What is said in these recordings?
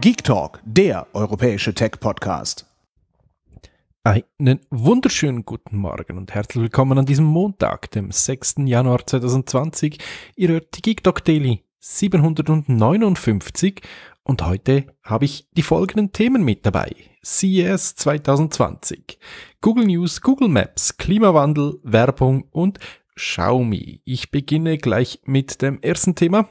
Geek Talk, der europäische Tech-Podcast. Einen wunderschönen guten Morgen und herzlich willkommen an diesem Montag, dem 6. Januar 2020. Ihr hört die Geek Talk Daily 759 und heute habe ich die folgenden Themen mit dabei. CES 2020, Google News, Google Maps, Klimawandel, Werbung und Xiaomi. Ich beginne gleich mit dem ersten Thema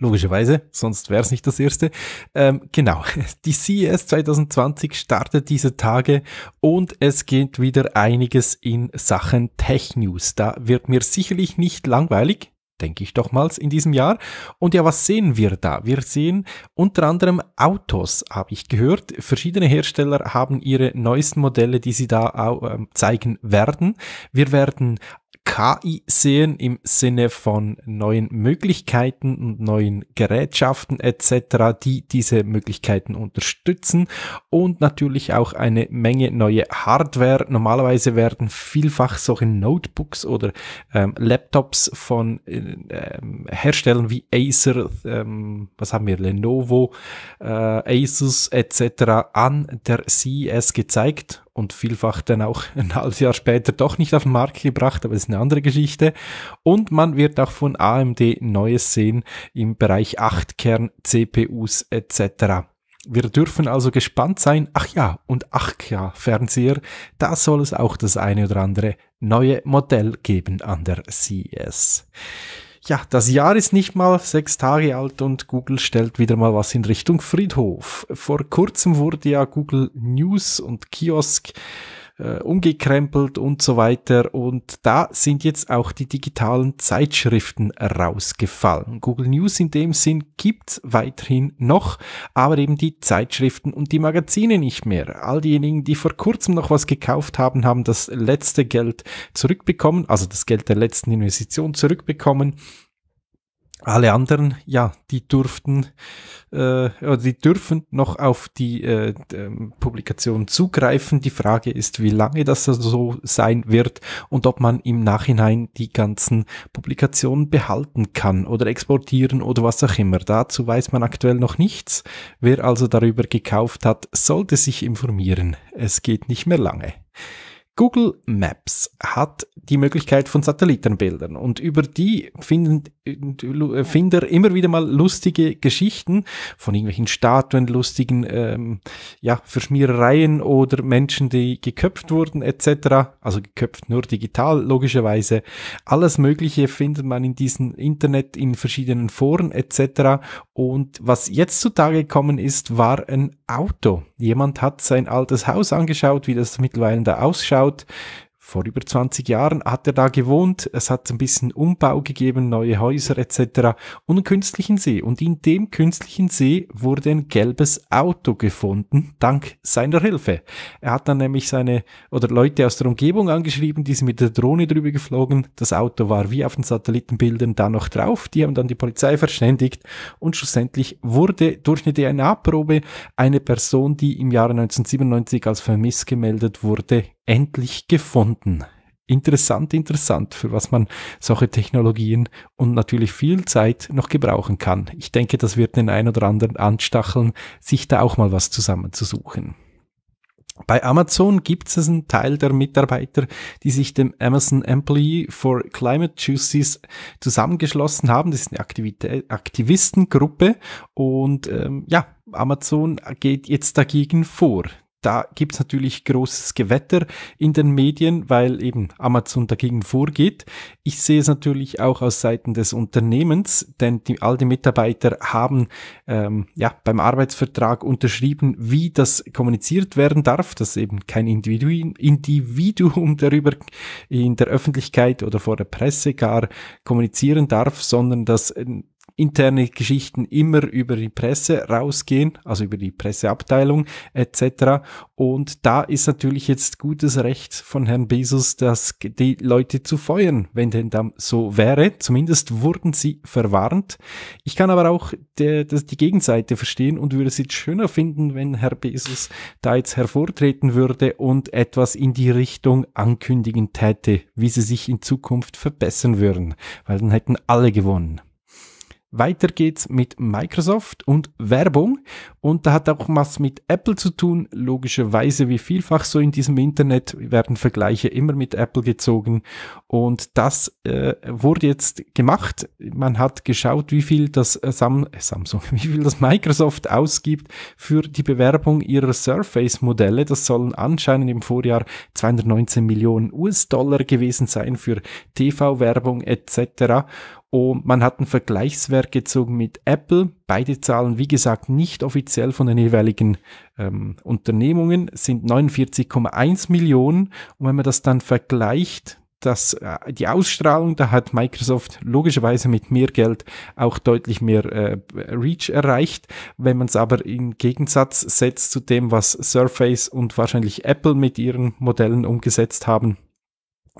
Logischerweise, sonst wäre es nicht das erste. Ähm, genau, die CES 2020 startet diese Tage und es geht wieder einiges in Sachen Tech News. Da wird mir sicherlich nicht langweilig, denke ich doch mal in diesem Jahr. Und ja, was sehen wir da? Wir sehen unter anderem Autos, habe ich gehört. Verschiedene Hersteller haben ihre neuesten Modelle, die sie da auch, ähm, zeigen werden. Wir werden KI sehen im Sinne von neuen Möglichkeiten und neuen Gerätschaften etc., die diese Möglichkeiten unterstützen und natürlich auch eine Menge neue Hardware. Normalerweise werden vielfach solche Notebooks oder ähm, Laptops von äh, ähm, Herstellern wie Acer, ähm, was haben wir, Lenovo, äh, Asus etc. an der CES gezeigt und vielfach dann auch ein halbes Jahr später doch nicht auf den Markt gebracht, aber das ist eine andere Geschichte. Und man wird auch von AMD Neues sehen im Bereich 8-Kern-CPUs etc. Wir dürfen also gespannt sein. Ach ja, und 8K-Fernseher, da soll es auch das eine oder andere neue Modell geben an der CES. Ja, das Jahr ist nicht mal sechs Tage alt und Google stellt wieder mal was in Richtung Friedhof. Vor kurzem wurde ja Google News und Kiosk äh, umgekrempelt und so weiter. Und da sind jetzt auch die digitalen Zeitschriften rausgefallen. Google News in dem Sinn gibt's weiterhin noch, aber eben die Zeitschriften und die Magazine nicht mehr. All diejenigen, die vor kurzem noch was gekauft haben, haben das letzte Geld zurückbekommen, also das Geld der letzten Investition zurückbekommen alle anderen, ja, die durften, äh, die dürfen noch auf die äh, ähm, Publikation zugreifen. Die Frage ist, wie lange das so sein wird und ob man im Nachhinein die ganzen Publikationen behalten kann oder exportieren oder was auch immer. Dazu weiß man aktuell noch nichts. Wer also darüber gekauft hat, sollte sich informieren. Es geht nicht mehr lange. Google Maps hat die Möglichkeit von Satellitenbildern und über die finden äh, Finder immer wieder mal lustige Geschichten von irgendwelchen Statuen, lustigen ähm, ja, Verschmierereien oder Menschen, die geköpft wurden etc. Also geköpft nur digital logischerweise. Alles Mögliche findet man in diesem Internet, in verschiedenen Foren etc. Und was jetzt zutage gekommen ist, war ein Auto. Jemand hat sein altes Haus angeschaut, wie das mittlerweile da ausschaut angeschaut. Vor über 20 Jahren hat er da gewohnt. Es hat ein bisschen Umbau gegeben, neue Häuser etc. Und einen künstlichen See. Und in dem künstlichen See wurde ein gelbes Auto gefunden, dank seiner Hilfe. Er hat dann nämlich seine oder Leute aus der Umgebung angeschrieben, die sind mit der Drohne drüber geflogen. Das Auto war wie auf den Satellitenbildern da noch drauf. Die haben dann die Polizei verständigt und schlussendlich wurde durch eine DNA-Probe eine Person, die im Jahre 1997 als vermisst gemeldet wurde, endlich gefunden. Interessant, interessant, für was man solche Technologien und natürlich viel Zeit noch gebrauchen kann. Ich denke, das wird den ein oder anderen anstacheln, sich da auch mal was zusammenzusuchen. Bei Amazon gibt es einen Teil der Mitarbeiter, die sich dem Amazon Employee for Climate Justice zusammengeschlossen haben. Das ist eine Aktivistengruppe und ähm, ja, Amazon geht jetzt dagegen vor da gibt's natürlich großes Gewetter in den Medien, weil eben Amazon dagegen vorgeht. Ich sehe es natürlich auch aus Seiten des Unternehmens, denn die, all die Mitarbeiter haben ähm, ja beim Arbeitsvertrag unterschrieben, wie das kommuniziert werden darf, dass eben kein Individuum darüber in der Öffentlichkeit oder vor der Presse gar kommunizieren darf, sondern dass ähm, interne Geschichten immer über die Presse rausgehen, also über die Presseabteilung etc. Und da ist natürlich jetzt gutes Recht von Herrn Bezos, dass die Leute zu feuern, wenn denn dann so wäre. Zumindest wurden sie verwarnt. Ich kann aber auch der, der, die Gegenseite verstehen und würde es jetzt schöner finden, wenn Herr Bezos da jetzt hervortreten würde und etwas in die Richtung ankündigen täte, wie sie sich in Zukunft verbessern würden, weil dann hätten alle gewonnen. Weiter geht's mit Microsoft und Werbung. Und da hat auch was mit Apple zu tun. Logischerweise, wie vielfach so in diesem Internet werden Vergleiche immer mit Apple gezogen. Und das äh, wurde jetzt gemacht. Man hat geschaut, wie viel das äh, Sam äh, Samsung, wie viel das Microsoft ausgibt für die Bewerbung ihrer Surface-Modelle. Das sollen anscheinend im Vorjahr 219 Millionen US-Dollar gewesen sein für TV-Werbung etc. Und oh, man hat einen Vergleichswert gezogen mit Apple. Beide Zahlen, wie gesagt, nicht offiziell von den jeweiligen ähm, Unternehmungen, sind 49,1 Millionen. Und wenn man das dann vergleicht, dass äh, die Ausstrahlung, da hat Microsoft logischerweise mit mehr Geld auch deutlich mehr äh, Reach erreicht. Wenn man es aber im Gegensatz setzt zu dem, was Surface und wahrscheinlich Apple mit ihren Modellen umgesetzt haben,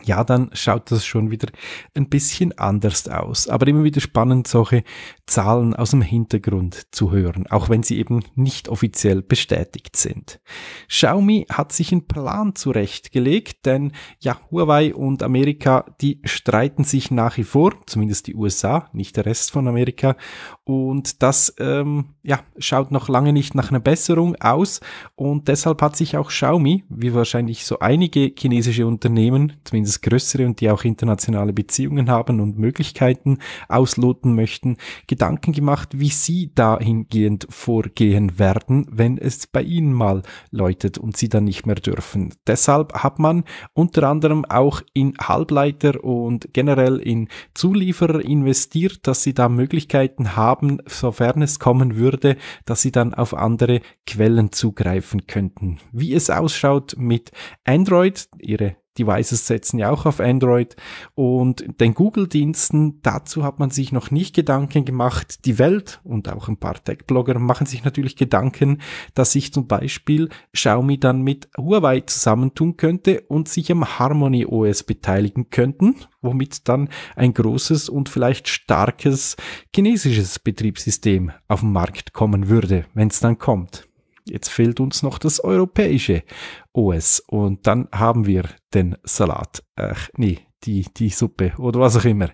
ja, dann schaut das schon wieder ein bisschen anders aus. Aber immer wieder spannend, solche Zahlen aus dem Hintergrund zu hören, auch wenn sie eben nicht offiziell bestätigt sind. Xiaomi hat sich einen Plan zurechtgelegt, denn ja, Huawei und Amerika, die streiten sich nach wie vor, zumindest die USA, nicht der Rest von Amerika. Und das ähm, ja, schaut noch lange nicht nach einer Besserung aus. Und deshalb hat sich auch Xiaomi, wie wahrscheinlich so einige chinesische Unternehmen, zumindest zumindest größere und die auch internationale Beziehungen haben und Möglichkeiten ausloten möchten, Gedanken gemacht, wie sie dahingehend vorgehen werden, wenn es bei ihnen mal läutet und sie dann nicht mehr dürfen. Deshalb hat man unter anderem auch in Halbleiter und generell in Zulieferer investiert, dass sie da Möglichkeiten haben, sofern es kommen würde, dass sie dann auf andere Quellen zugreifen könnten. Wie es ausschaut mit Android, ihre Devices setzen ja auch auf Android und den Google-Diensten, dazu hat man sich noch nicht Gedanken gemacht. Die Welt und auch ein paar Tech-Blogger machen sich natürlich Gedanken, dass sich zum Beispiel Xiaomi dann mit Huawei zusammentun könnte und sich am Harmony OS beteiligen könnten, womit dann ein großes und vielleicht starkes chinesisches Betriebssystem auf den Markt kommen würde, wenn es dann kommt. Jetzt fehlt uns noch das europäische OS und dann haben wir den Salat. Ach nee, die, die Suppe oder was auch immer.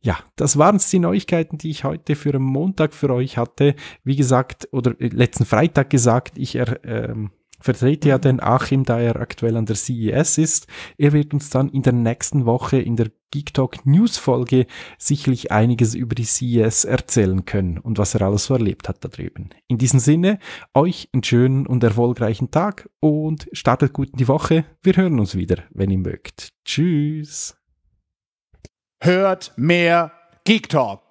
Ja, das waren die Neuigkeiten, die ich heute für am Montag für euch hatte. Wie gesagt, oder äh, letzten Freitag gesagt, ich er, ähm, verdreht ja den Achim, da er aktuell an der CES ist. Er wird uns dann in der nächsten Woche in der Geek Talk News Folge sicherlich einiges über die CES erzählen können und was er alles so erlebt hat da drüben. In diesem Sinne, euch einen schönen und erfolgreichen Tag und startet gut in die Woche. Wir hören uns wieder, wenn ihr mögt. Tschüss. Hört mehr Geek Talk.